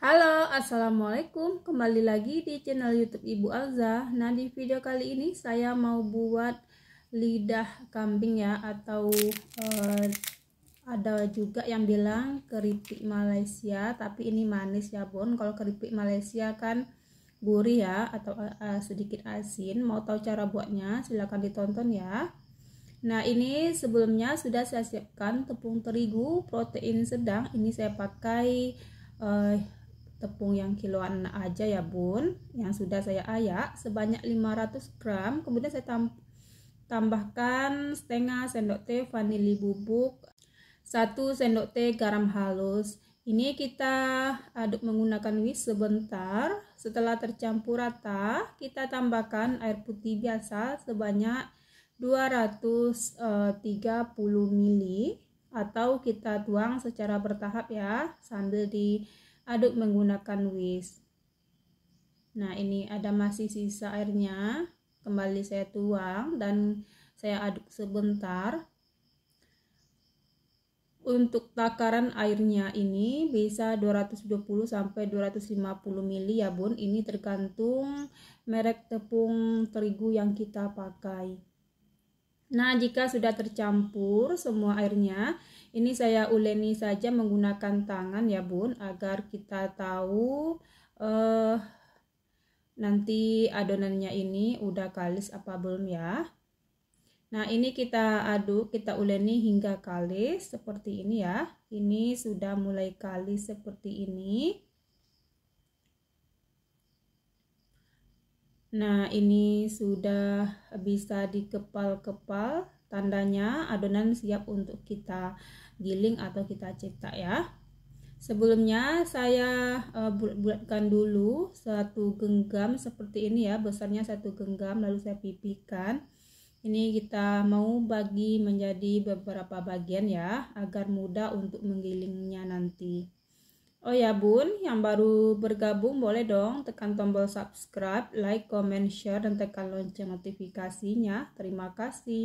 Halo, Assalamualaikum Kembali lagi di channel youtube Ibu Alza Nah di video kali ini saya mau buat lidah kambing ya Atau eh, ada juga yang bilang keripik Malaysia Tapi ini manis ya Bon Kalau keripik Malaysia kan gurih ya Atau eh, sedikit asin Mau tahu cara buatnya silahkan ditonton ya Nah ini sebelumnya sudah saya siapkan tepung terigu protein sedang Ini saya pakai eh, tepung yang kiloan aja ya bun yang sudah saya ayak sebanyak 500 gram kemudian saya tambahkan setengah sendok teh vanili bubuk satu sendok teh garam halus ini kita aduk menggunakan whisk sebentar setelah tercampur rata kita tambahkan air putih biasa sebanyak 230 eh, ml atau kita tuang secara bertahap ya sambil di aduk menggunakan whisk nah ini ada masih sisa airnya kembali saya tuang dan saya aduk sebentar untuk takaran airnya ini bisa 220 sampai 250 ml ya bun ini tergantung merek tepung terigu yang kita pakai Nah, jika sudah tercampur semua airnya, ini saya uleni saja menggunakan tangan ya, Bun, agar kita tahu eh nanti adonannya ini udah kalis apa belum ya. Nah, ini kita aduk, kita uleni hingga kalis seperti ini ya. Ini sudah mulai kalis seperti ini. Nah, ini sudah bisa dikepal-kepal, tandanya adonan siap untuk kita giling atau kita cetak ya. Sebelumnya saya uh, eh, bulatkan dulu satu genggam seperti ini ya, besarnya satu genggam lalu saya pipihkan. Ini kita mau bagi menjadi beberapa bagian ya, agar mudah untuk menggilingnya nanti. Oh ya bun, yang baru bergabung boleh dong tekan tombol subscribe, like, comment, share, dan tekan lonceng notifikasinya. Terima kasih.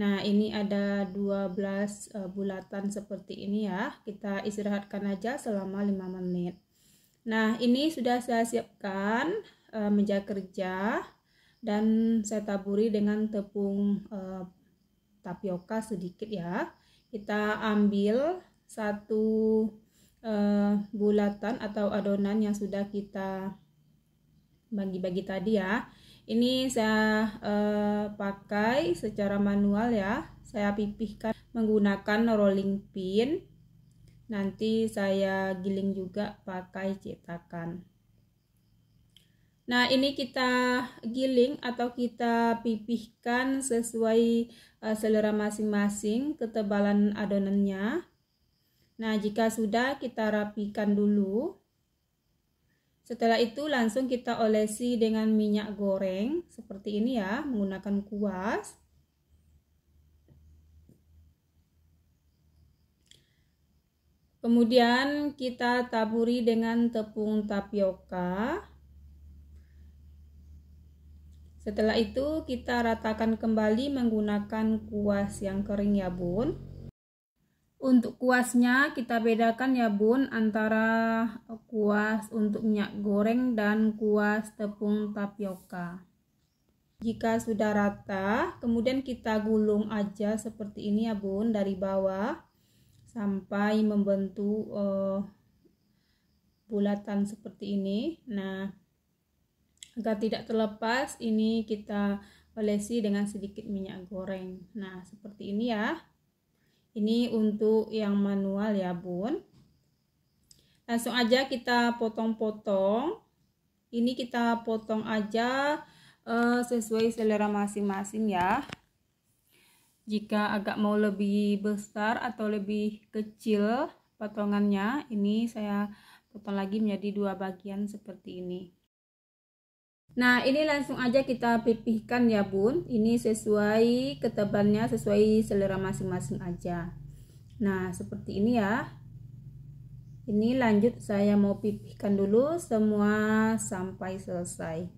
Nah ini ada 12 uh, eh, bulatan seperti ini ya. Kita istirahatkan aja selama 5 menit. Nah ini sudah saya siapkan uh, meja kerja dan saya taburi dengan tepung eh, tapioka sedikit ya kita ambil satu eh, bulatan atau adonan yang sudah kita bagi-bagi tadi ya ini saya eh, pakai secara manual ya saya pipihkan menggunakan rolling pin nanti saya giling juga pakai cetakan Nah, ini kita giling atau kita pipihkan sesuai eh, selera masing-masing ketebalan adonannya. Nah, jika sudah kita rapikan dulu. Setelah itu langsung kita olesi dengan minyak goreng seperti ini ya, menggunakan kuas. Kemudian kita taburi dengan tepung tapioka. Setelah itu kita ratakan kembali menggunakan kuas yang kering ya bun. Untuk kuasnya kita bedakan ya bun antara kuas untuk minyak goreng dan kuas tepung tapioka. Jika sudah rata, kemudian kita gulung aja seperti ini ya bun dari bawah sampai membentuk uh, bulatan seperti ini. Nah, agar tidak terlepas ini kita olesi dengan sedikit minyak goreng nah seperti ini ya ini untuk yang manual ya bun langsung aja kita potong-potong ini kita potong aja uh, sesuai selera masing-masing ya jika agak mau lebih besar atau lebih kecil potongannya ini saya potong lagi menjadi dua bagian seperti ini Nah ini langsung aja kita pipihkan ya bun Ini sesuai ketebalannya sesuai selera masing-masing aja Nah seperti ini ya Ini lanjut saya mau pipihkan dulu semua sampai selesai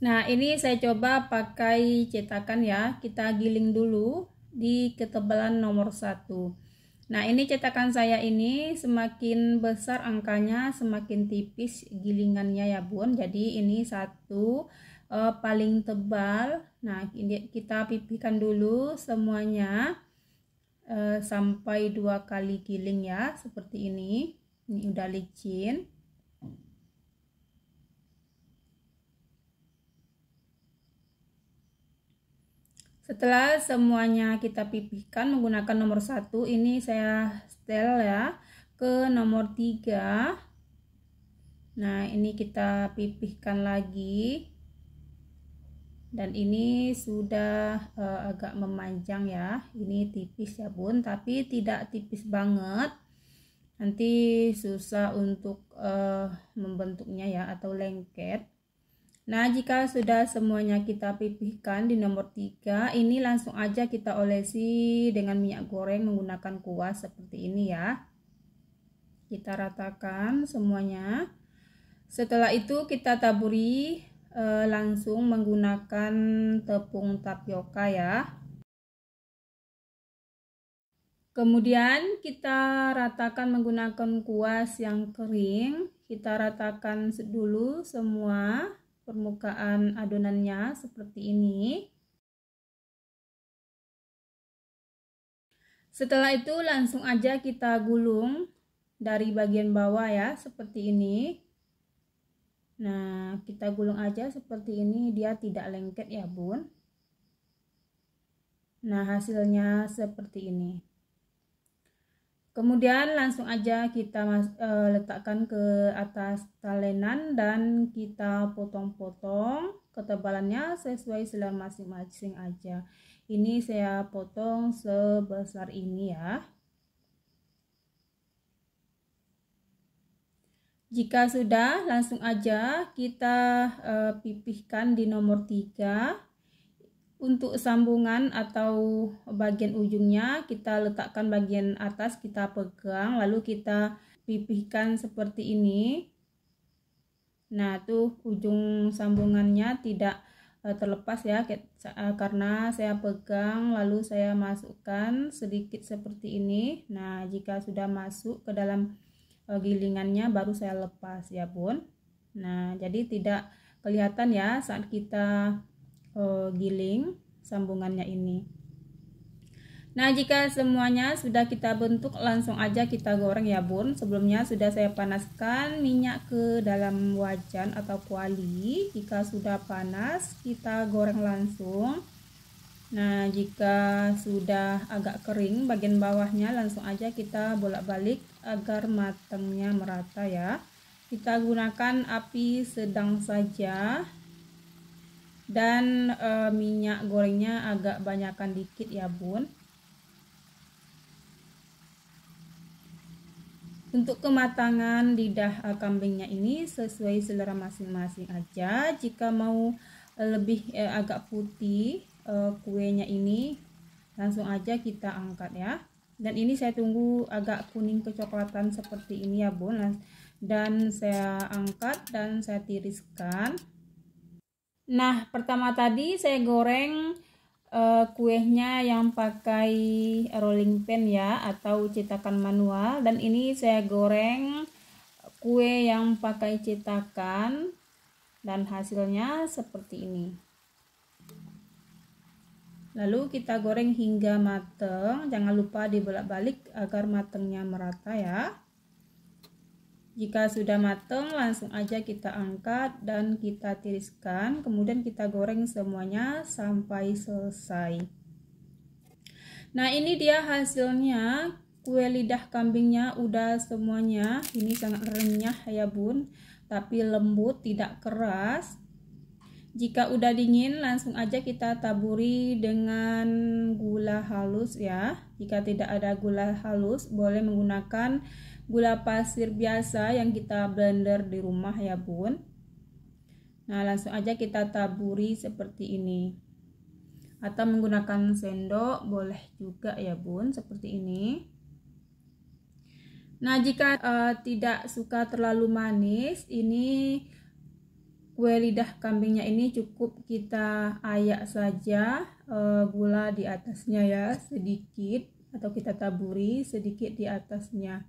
Nah ini saya coba pakai cetakan ya Kita giling dulu di ketebalan nomor 1 Nah, ini cetakan saya ini semakin besar angkanya, semakin tipis gilingannya ya, Bun. Jadi ini satu eh, paling tebal. Nah, kita pipihkan dulu semuanya eh, sampai dua kali giling ya, seperti ini. Ini udah licin. Setelah semuanya kita pipihkan menggunakan nomor satu, ini saya setel ya ke nomor tiga. Nah, ini kita pipihkan lagi. Dan ini sudah e, agak memanjang ya. Ini tipis ya, Bun, tapi tidak tipis banget. Nanti susah untuk e, membentuknya ya atau lengket. Nah, jika sudah semuanya kita pipihkan di nomor 3, ini langsung aja kita olesi dengan minyak goreng menggunakan kuas seperti ini ya. Kita ratakan semuanya. Setelah itu kita taburi e, langsung menggunakan tepung tapioka ya. Kemudian kita ratakan menggunakan kuas yang kering. Kita ratakan dulu semua permukaan adonannya seperti ini. Setelah itu langsung aja kita gulung dari bagian bawah ya seperti ini. Nah, kita gulung aja seperti ini dia tidak lengket ya, Bun. Nah, hasilnya seperti ini. Kemudian langsung aja kita e, letakkan ke atas talenan dan kita potong-potong ketebalannya sesuai selera masing-masing aja. Ini saya potong sebesar ini ya. Jika sudah langsung aja kita e, pipihkan di nomor 3 untuk sambungan atau bagian ujungnya kita letakkan bagian atas kita pegang lalu kita pipihkan seperti ini. Nah, tuh ujung sambungannya tidak eh, terlepas ya eh, karena saya pegang lalu saya masukkan sedikit seperti ini. Nah, jika sudah masuk ke dalam eh, gilingannya baru saya lepas ya, Bun. Nah, jadi tidak kelihatan ya saat kita Eh, giling sambungannya ini Nah, jika semuanya sudah kita bentuk, langsung aja kita goreng ya, Bun. Sebelumnya sudah saya panaskan minyak ke dalam wajan atau kuali. Jika sudah panas, kita goreng langsung. Nah, jika sudah agak kering bagian bawahnya, langsung aja kita bolak-balik agar matangnya merata ya. Kita gunakan api sedang saja dan e, minyak gorengnya agak banyakkan dikit ya bun Untuk kematangan lidah eh, kambingnya ini sesuai selera masing-masing aja. Jika mau eh, lebih e, agak putih e, kuenya ini, langsung aja kita angkat ya. Dan ini saya tunggu agak kuning kecoklatan seperti ini ya bun. Dan saya angkat dan saya tiriskan. Nah, pertama tadi saya goreng uh, eh, kuenya yang pakai rolling pin ya atau cetakan manual dan ini saya goreng kue yang pakai cetakan dan hasilnya seperti ini. Lalu kita goreng hingga mateng, jangan lupa dibalik balik agar matangnya merata ya. Jika sudah matang, langsung aja kita angkat dan kita tiriskan. Kemudian kita goreng semuanya sampai selesai. Nah, ini dia hasilnya. Kue lidah kambingnya udah semuanya. Ini sangat renyah ya, Bun, tapi lembut, tidak keras. Jika udah dingin, langsung aja kita taburi dengan gula halus ya. Jika tidak ada gula halus, boleh menggunakan gula pasir biasa yang kita blender di rumah ya bun nah langsung aja kita taburi seperti ini atau menggunakan sendok boleh juga ya bun seperti ini nah jika uh, tidak suka terlalu manis ini kue lidah kambingnya ini cukup kita ayak saja uh, gula di atasnya ya sedikit atau kita taburi sedikit di atasnya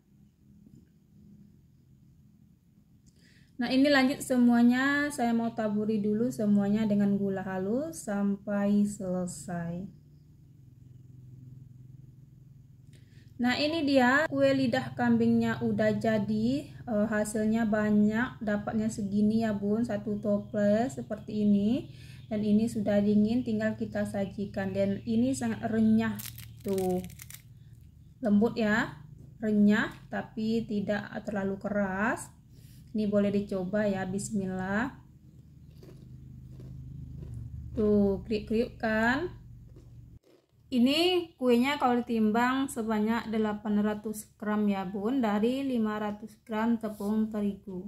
Nah ini lanjut semuanya saya mau taburi dulu semuanya dengan gula halus sampai selesai. Nah ini dia kue lidah kambingnya udah jadi e, hasilnya banyak dapatnya segini ya bun satu toples seperti ini dan ini sudah dingin tinggal kita sajikan dan ini sangat renyah tuh lembut ya renyah tapi tidak terlalu keras ini boleh dicoba ya bismillah tuh kriuk-kriuk kan ini kuenya kalau ditimbang sebanyak 800 gram ya bun dari 500 gram tepung terigu.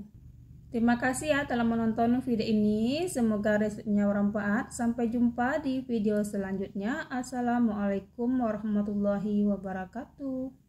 Terima kasih ya telah menonton video ini. Semoga resepnya bermanfaat. Sampai jumpa di video selanjutnya. Assalamualaikum warahmatullahi wabarakatuh.